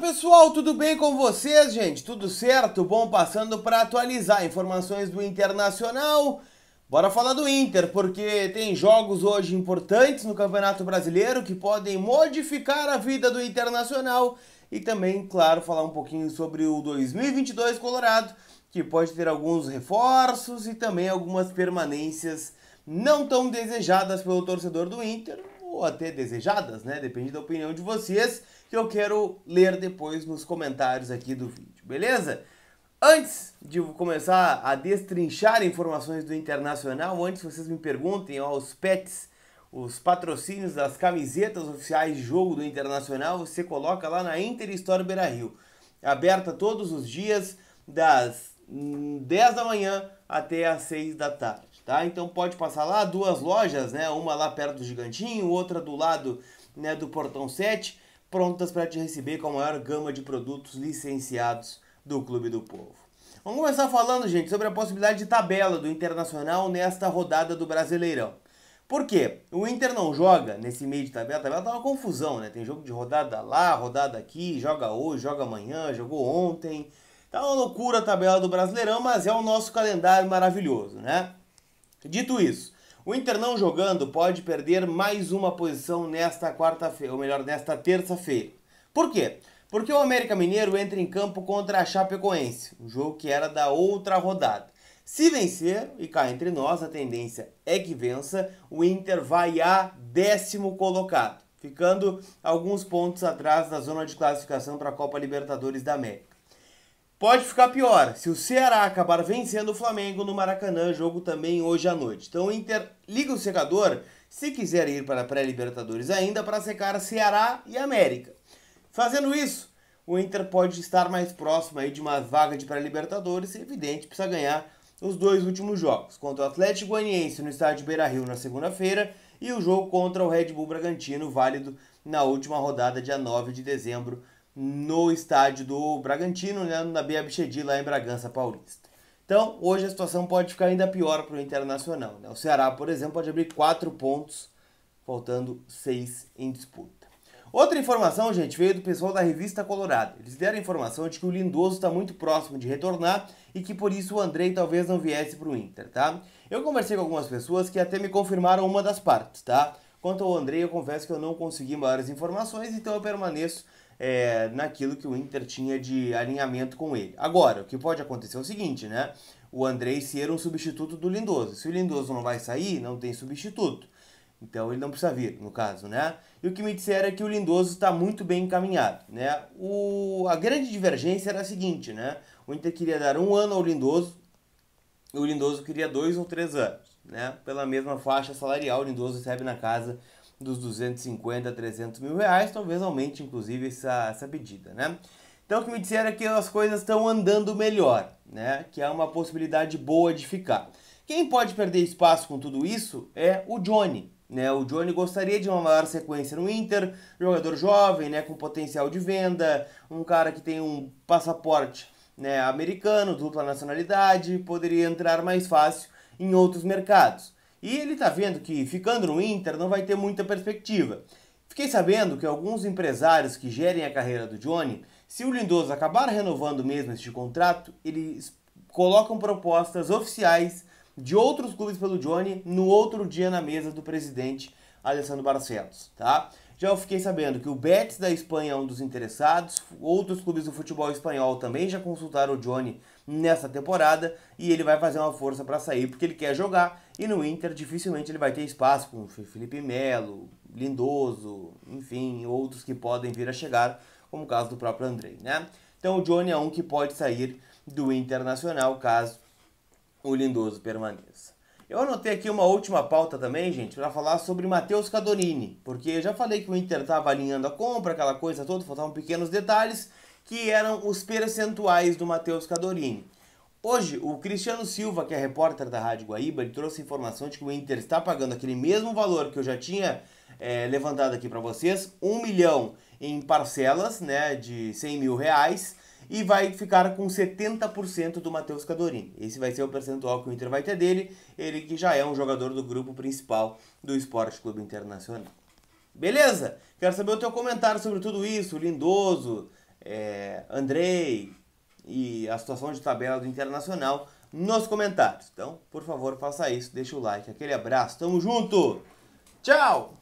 pessoal, tudo bem com vocês, gente? Tudo certo? Bom, passando para atualizar informações do Internacional. Bora falar do Inter, porque tem jogos hoje importantes no Campeonato Brasileiro que podem modificar a vida do Internacional e também, claro, falar um pouquinho sobre o 2022 Colorado, que pode ter alguns reforços e também algumas permanências não tão desejadas pelo torcedor do Inter, ou até desejadas, né? Depende da opinião de vocês que eu quero ler depois nos comentários aqui do vídeo, beleza? Antes de começar a destrinchar informações do internacional, antes vocês me perguntem os pets, os patrocínios das camisetas oficiais de jogo do internacional, você coloca lá na Inter História Beira Rio, aberta todos os dias das 10 da manhã até as 6 da tarde, tá? Então pode passar lá, duas lojas, né? Uma lá perto do Gigantinho, outra do lado né, do Portão 7 prontas para te receber com a maior gama de produtos licenciados do Clube do Povo. Vamos começar falando, gente, sobre a possibilidade de tabela do Internacional nesta rodada do Brasileirão. Por quê? O Inter não joga nesse meio de tabela, a tabela tá uma confusão, né? Tem jogo de rodada lá, rodada aqui, joga hoje, joga amanhã, jogou ontem. Tá uma loucura a tabela do Brasileirão, mas é o nosso calendário maravilhoso, né? Dito isso, o Inter não jogando pode perder mais uma posição nesta quarta-feira, ou melhor, nesta terça-feira. Por quê? Porque o América Mineiro entra em campo contra a Chapecoense, um jogo que era da outra rodada. Se vencer, e cá entre nós, a tendência é que vença, o Inter vai a décimo colocado, ficando alguns pontos atrás da zona de classificação para a Copa Libertadores da América. Pode ficar pior se o Ceará acabar vencendo o Flamengo no Maracanã, jogo também hoje à noite. Então o Inter liga o secador se quiser ir para a pré-Libertadores ainda para secar Ceará e América. Fazendo isso, o Inter pode estar mais próximo aí de uma vaga de pré-Libertadores, evidente, precisa ganhar os dois últimos jogos, contra o Atlético Goianiense no estádio Beira-Rio na segunda-feira e o jogo contra o Red Bull Bragantino, válido na última rodada dia 9 de dezembro no estádio do Bragantino, né, na Biabchedi, lá em Bragança Paulista. Então, hoje a situação pode ficar ainda pior para o Internacional. Né? O Ceará, por exemplo, pode abrir quatro pontos, faltando seis em disputa. Outra informação, gente, veio do pessoal da revista Colorado. Eles deram a informação de que o Lindoso está muito próximo de retornar e que por isso o Andrei talvez não viesse para o Inter, tá? Eu conversei com algumas pessoas que até me confirmaram uma das partes, tá? Quanto ao Andrei, eu confesso que eu não consegui maiores informações, então eu permaneço é, naquilo que o Inter tinha de alinhamento com ele. Agora, o que pode acontecer é o seguinte, né? O Andrei ser um substituto do Lindoso. Se o Lindoso não vai sair, não tem substituto. Então ele não precisa vir, no caso, né? E o que me disseram é que o Lindoso está muito bem encaminhado, né? O... A grande divergência era a seguinte, né? O Inter queria dar um ano ao Lindoso, e o Lindoso queria dois ou três anos né, pela mesma faixa salarial, o idoso recebe na casa dos 250 a 300 mil reais, talvez aumente inclusive essa, essa pedida, né? Então o que me disseram é que as coisas estão andando melhor, né? Que é uma possibilidade boa de ficar. Quem pode perder espaço com tudo isso é o Johnny, né? O Johnny gostaria de uma maior sequência no Inter, jogador jovem, né? Com potencial de venda, um cara que tem um passaporte né, americano, dupla nacionalidade, poderia entrar mais fácil em outros mercados. E ele está vendo que ficando no Inter não vai ter muita perspectiva. Fiquei sabendo que alguns empresários que gerem a carreira do Johnny, se o Lindoso acabar renovando mesmo este contrato, eles colocam propostas oficiais de outros clubes pelo Johnny no outro dia na mesa do presidente Alessandro Barcelos, tá? Já fiquei sabendo que o Betis da Espanha é um dos interessados, outros clubes do futebol espanhol também já consultaram o Johnny nessa temporada e ele vai fazer uma força para sair porque ele quer jogar e no Inter dificilmente ele vai ter espaço com Felipe Melo, Lindoso, enfim, outros que podem vir a chegar, como o caso do próprio Andrei, né? Então o Johnny é um que pode sair do Internacional caso o Lindoso permaneça. Eu anotei aqui uma última pauta também, gente, para falar sobre Matheus Cadorini, porque já falei que o Inter estava alinhando a compra, aquela coisa toda, faltavam pequenos detalhes que eram os percentuais do Matheus Cadorini. Hoje, o Cristiano Silva, que é repórter da Rádio Guaíba, ele trouxe informação de que o Inter está pagando aquele mesmo valor que eu já tinha é, levantado aqui para vocês, um milhão em parcelas, né, de 100 mil reais, e vai ficar com 70% do Matheus Cadorini. Esse vai ser o percentual que o Inter vai ter dele, ele que já é um jogador do grupo principal do Esporte Clube Internacional. Beleza? Quero saber o teu comentário sobre tudo isso, Lindoso, é, Andrei e a situação de tabela do Internacional nos comentários. Então, por favor, faça isso, deixa o like, aquele abraço, tamo junto! Tchau!